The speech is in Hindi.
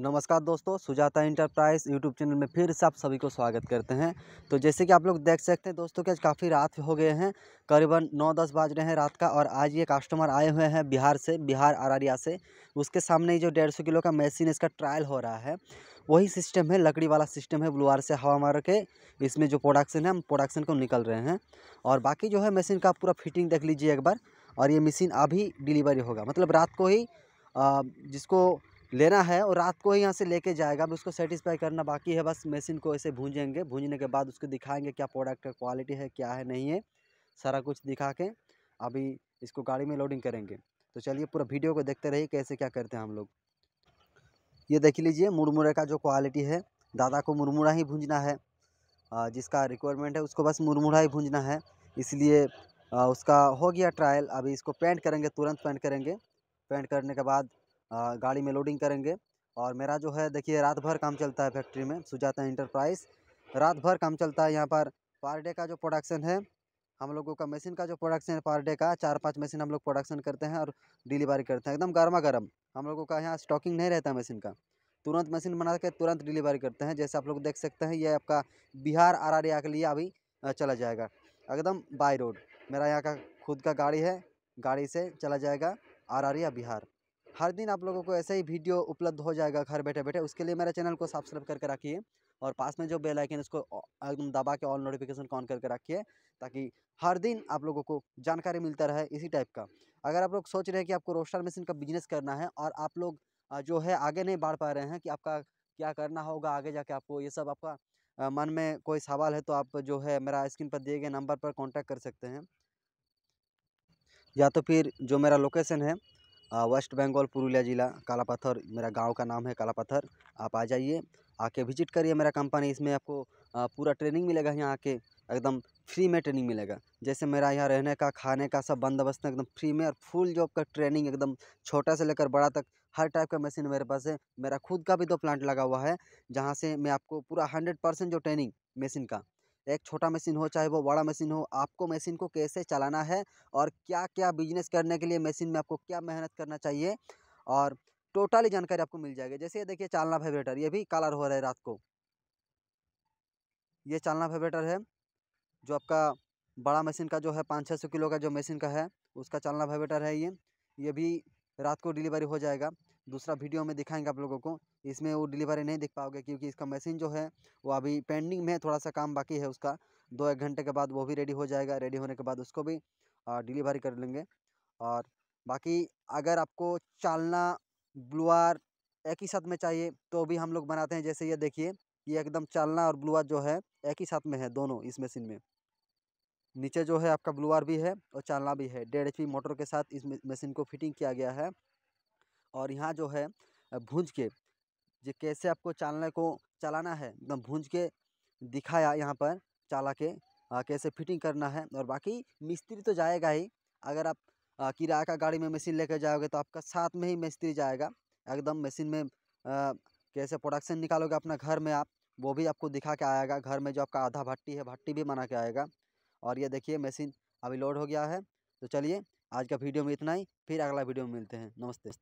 नमस्कार दोस्तों सुजाता इंटरप्राइज यूट्यूब चैनल में फिर से आप सभी को स्वागत करते हैं तो जैसे कि आप लोग देख सकते हैं दोस्तों कि आज काफ़ी रात हो गए हैं करीबन नौ दस बज रहे हैं रात का और आज ये कस्टमर आए हुए हैं बिहार से बिहार अररिया से उसके सामने जो डेढ़ सौ किलो का मशीन इसका ट्रायल हो रहा है वही सिस्टम है लकड़ी वाला सिस्टम है ब्लूआर से हवा मार के इसमें जो प्रोडक्शन है हम प्रोडक्शन को निकल रहे हैं और बाकी जो है मशीन का पूरा फिटिंग देख लीजिए एक बार और ये मशीन अभी डिलीवरी होगा मतलब रात को ही जिसको लेना है और रात को ही यहाँ से लेके जाएगा अब उसको सेटिस्फाई करना बाकी है बस मशीन को ऐसे भूंजेंगे भूंजने के बाद उसको दिखाएंगे क्या प्रोडक्ट का क्वालिटी है क्या है नहीं है सारा कुछ दिखा के अभी इसको गाड़ी में लोडिंग करेंगे तो चलिए पूरा वीडियो को देखते रहिए कैसे क्या करते हैं हम लोग ये देख लीजिए मुरमुरे का जो क्वालिटी है दादा को मुरमुरा ही भूंजना है जिसका रिक्वायरमेंट है उसको बस मुरमुरा ही भूंजना है इसलिए उसका हो गया ट्रायल अभी इसको पेंट करेंगे तुरंत पेंट करेंगे पेंट करने के बाद गाड़ी में लोडिंग करेंगे और मेरा जो है देखिए रात भर काम चलता है फैक्ट्री में सुजाता इंटरप्राइज रात भर काम चलता है यहाँ पर पर डे का जो प्रोडक्शन है हम लोगों का मशीन का जो प्रोडक्शन है पर डे का चार पाँच मशीन हम लोग प्रोडक्शन करते हैं और डिलीवरी करते हैं एकदम गर्मा गर्म हम लोगों का यहाँ स्टॉकिंग नहीं रहता मशीन का तुरंत मशीन बना के तुरंत डिलीवरी करते हैं जैसे आप लोग देख सकते हैं ये आपका बिहार आररिया के लिए अभी चला जाएगा एकदम बाई रोड मेरा यहाँ का खुद का गाड़ी है गाड़ी से चला जाएगा आररिया बिहार हर दिन आप लोगों को ऐसा ही वीडियो उपलब्ध हो जाएगा घर बैठे बैठे उसके लिए मेरे चैनल को सब्सक्राइब करके रखिए और पास में जो बेल आइकन उसको एकदम दबा के ऑल नोटिफिकेशन ऑन करके रखिए ताकि हर दिन आप लोगों को जानकारी मिलता रहे इसी टाइप का अगर आप लोग सोच रहे हैं कि आपको रोस्टर मशीन का बिजनेस करना है और आप लोग जो है आगे नहीं बढ़ पा रहे हैं कि आपका क्या करना होगा आगे जाके आपको ये सब आपका मन में कोई सवाल है तो आप जो है मेरा स्क्रीन पर दिए गए नंबर पर कॉन्टैक्ट कर सकते हैं या तो फिर जो मेरा लोकेशन है वेस्ट बंगाल पुरुलिया ज़िला काला पत्थर मेरा गांव का नाम है काला पत्थर आप आ जाइए आके विजिट करिए मेरा कंपनी इसमें आपको पूरा ट्रेनिंग मिलेगा यहाँ आके एकदम फ्री में ट्रेनिंग मिलेगा जैसे मेरा यहाँ रहने का खाने का सब बंदोबस्त एकदम फ्री में और फुल जॉब का ट्रेनिंग एकदम छोटा से लेकर बड़ा तक हर टाइप का मशीन मेरे पास है मेरा खुद का भी दो प्लांट लगा हुआ है जहाँ से मैं आपको पूरा हंड्रेड परसेंट जो ट्रेनिंग मशीन का एक छोटा मशीन हो चाहे वो बड़ा मशीन हो आपको मशीन को कैसे चलाना है और क्या क्या बिजनेस करने के लिए मशीन में आपको क्या मेहनत करना चाहिए और टोटली जानकारी आपको मिल जाएगी जैसे ये देखिए चालना वाइब्रेटर ये भी कालर हो रहा है रात को ये चालना वाइब्रेटर है जो आपका बड़ा मशीन का जो है पाँच छः सौ किलो का जो मशीन का है उसका चालना वाइब्रेटर है ये ये भी रात को डिलीवरी हो जाएगा दूसरा वीडियो में दिखाएंगे आप लोगों को इसमें वो डिलीवरी नहीं दिख पाओगे क्योंकि इसका मशीन जो है वो अभी पेंडिंग में है थोड़ा सा काम बाकी है उसका दो एक घंटे के बाद वो भी रेडी हो जाएगा रेडी होने के बाद उसको भी डिलीवरी कर लेंगे और बाकी अगर आपको चालना ब्लूआर एक ही साथ में चाहिए तो भी हम लोग बनाते हैं जैसे ये देखिए ये एकदम चालना और ब्लूआर जो है एक ही साथ में है दोनों इस मशीन में नीचे जो है आपका ब्लूआर भी है और चालना भी है डेढ़ एच मोटर के साथ इस मशीन को फिटिंग किया गया है और यहाँ जो है भूंज के जो कैसे आपको चालने को चलाना है एकदम भूंज के दिखाया यहाँ पर चाला के आ, कैसे फिटिंग करना है और बाकी मिस्त्री तो जाएगा ही अगर आप किराया का गाड़ी में मशीन लेकर जाओगे तो आपका साथ में ही मिस्त्री जाएगा एकदम मशीन में आ, कैसे प्रोडक्शन निकालोगे अपना घर में आप वो भी आपको दिखा के आएगा घर में जो आपका आधा भट्टी है भट्टी भी बना के आएगा और ये देखिए मशीन अभी लोड हो गया है तो चलिए आज का वीडियो में इतना ही फिर अगला वीडियो में मिलते हैं नमस्ते